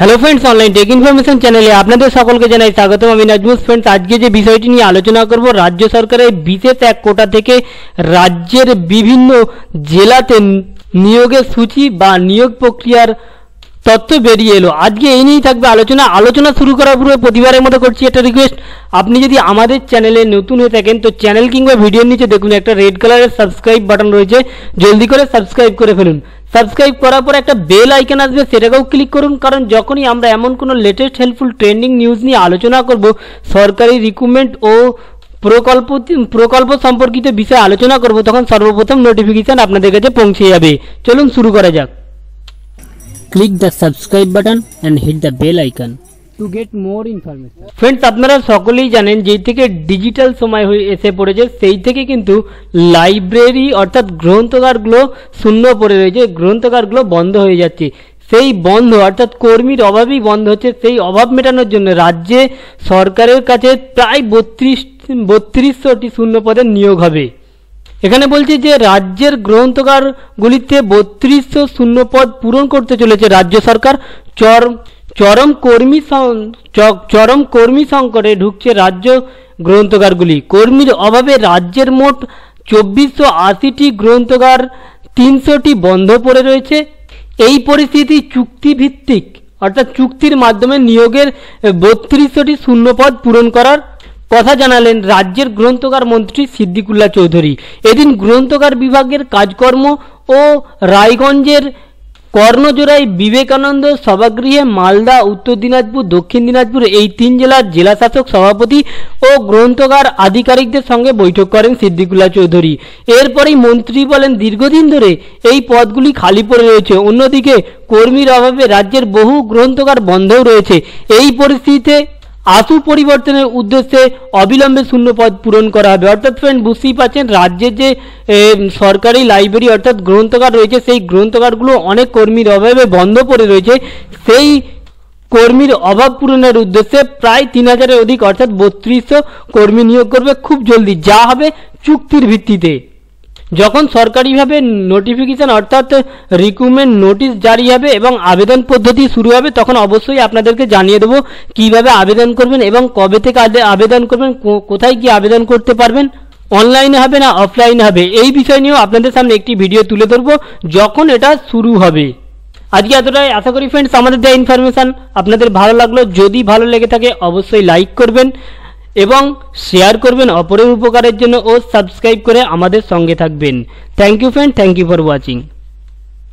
hello friends online tech information চ্যানেলে আপনাদের সকলকে জানাই স্বাগতম আমি নাজমুল ফ্রেন্ডস আজকে যে বিষয়টি নিয়ে আলোচনা করব রাজ্য সরকারের বিশেষ এক কোটা থেকে রাজ্যের বিভিন্ন জেলাতে নিয়োগের সূচি বা নিয়োগ প্রক্রিয়ার তত্ত্ব বেরিয়ে এলো আজকে এই নিয়েই থাকবে আলোচনা আলোচনা শুরু করার পূর্বে প্রতিবারের মতো করছি একটা রিকোয়েস্ট আপনি যদি আমাদের চ্যানেলে নতুন হয়ে থাকেন তো চ্যানেল কিংবা ভিডিওর নিচে দেখুন একটা রেড কালারের সাবস্ক্রাইব বাটন রয়েছে জলদি করে সাবস্ক্রাইব করে ফেলুন সাবস্ক্রাইব করার পর একটা বেল আইকন আসবে সেটাকেও ক্লিক করুন কারণ যখনই আমরা এমন কোনো লেটেস্ট হেল্পফুল ট্রেন্ডিং নিউজ নিয়ে আলোচনা করব সরকারি রিক্রুটমেন্ট ও প্রকল্প প্রকল্প সম্পর্কিত বিষয়ে আলোচনা করব তখন সর্বপ্রথম নোটিফিকেশান আপনাদের কাছে পৌঁছে যাবে চলুন শুরু করা যাক click the subscribe button and hit the bell icon to get more information friends আপনারা সকলেই জানেন যেই থেকে ডিজিটাল সময় হয়ে এসে পড়েছে সেই থেকে কিন্তু লাইব্রেরি অর্থাৎ গ্রন্থাগারগুলো শূন্য পড়ে রয়েছে গ্রন্থাগারগুলো বন্ধ হয়ে যাচ্ছে সেই বন্ধ অর্থাৎ কর্মীর অভাবই বন্ধ হচ্ছে সেই অভাব মেটানোর জন্য রাজ্যে সরকারের কাছে প্রায় বত্রিশ বত্রিশশোটি শূন্য পদের নিয়োগ হবে এখানে বলছে যে রাজ্যের গ্রন্থকারগুলিতে বত্রিশশো শূন্যপদ পূরণ করতে চলেছে রাজ্য সরকার চর চরম কর্মী চরম কর্মী সংকটে ঢুকছে রাজ্য গ্রন্থকারগুলি কর্মীর অভাবে রাজ্যের মোট চব্বিশশো আশিটি গ্রন্থকার তিনশোটি বন্ধ পড়ে রয়েছে এই পরিস্থিতি চুক্তিভিত্তিক অর্থাৎ চুক্তির মাধ্যমে নিয়োগের বত্রিশশোটি শূন্যপদ পূরণ করার কথা জানালেন রাজ্যের গ্রন্থকার মন্ত্রী সিদ্দিকুল্লা চৌধুরী এদিন গ্রন্থকার বিভাগের কাজকর্ম ও রায়গঞ্জের কর্ণজোড়াই বিবেকানন্দ সভাগৃহে মালদা উত্তর দিনাজপুর দক্ষিণ দিনাজপুর এই তিন জেলার জেলাশাসক সভাপতি ও গ্রন্থকার আধিকারিকদের সঙ্গে বৈঠক করেন সিদ্দিকুল্লা চৌধুরী এরপরেই মন্ত্রী বলেন দীর্ঘদিন ধরে এই পদগুলি খালি পড়ে রয়েছে অন্যদিকে কর্মীর অভাবে রাজ্যের বহু গ্রন্থকার বন্ধও রয়েছে এই পরিস্থিতিতে আসু পরিবর্তনের উদ্দেশ্যে অবিলম্বে শূন্যপদ পূরণ করা হবে অর্থাৎ ফ্রেন্ড বুঝতেই পারছেন রাজ্যের যে সরকারি লাইব্রেরি অর্থাৎ গ্রন্থকার রয়েছে সেই গ্রন্থকারগুলো অনেক কর্মীর অভাবে বন্ধ পড়ে রয়েছে সেই কর্মীর অভাব পূরণের উদ্দেশ্যে প্রায় তিন হাজারের অধিক অর্থাৎ বত্রিশশো কর্মী নিয়োগ করবে খুব জলদি যা হবে চুক্তির ভিত্তিতে যখন সরকারিভাবে নোটিফিকেশান অর্থাৎ রিক্রুটমেন্ট নোটিশ জারি হবে এবং আবেদন পদ্ধতি শুরু হবে তখন অবশ্যই আপনাদেরকে জানিয়ে দেবো কিভাবে আবেদন করবেন এবং কবে থেকে আবেদন করবেন কোথায় গিয়ে আবেদন করতে পারবেন অনলাইনে হবে না অফলাইনে হবে এই বিষয় নিয়েও আপনাদের সামনে একটি ভিডিও তুলে ধরবো যখন এটা শুরু হবে আজকে এতটাই আশা করি ফ্রেন্ডস আমাদের দেওয়া ইনফরমেশান আপনাদের ভালো লাগলো যদি ভালো লেগে থাকে অবশ্যই লাইক করবেন এবং শেয়ার করবেন অপরের উপকারের জন্য ও সাবস্ক্রাইব করে আমাদের সঙ্গে থাকবেন thank you friend thank you for watching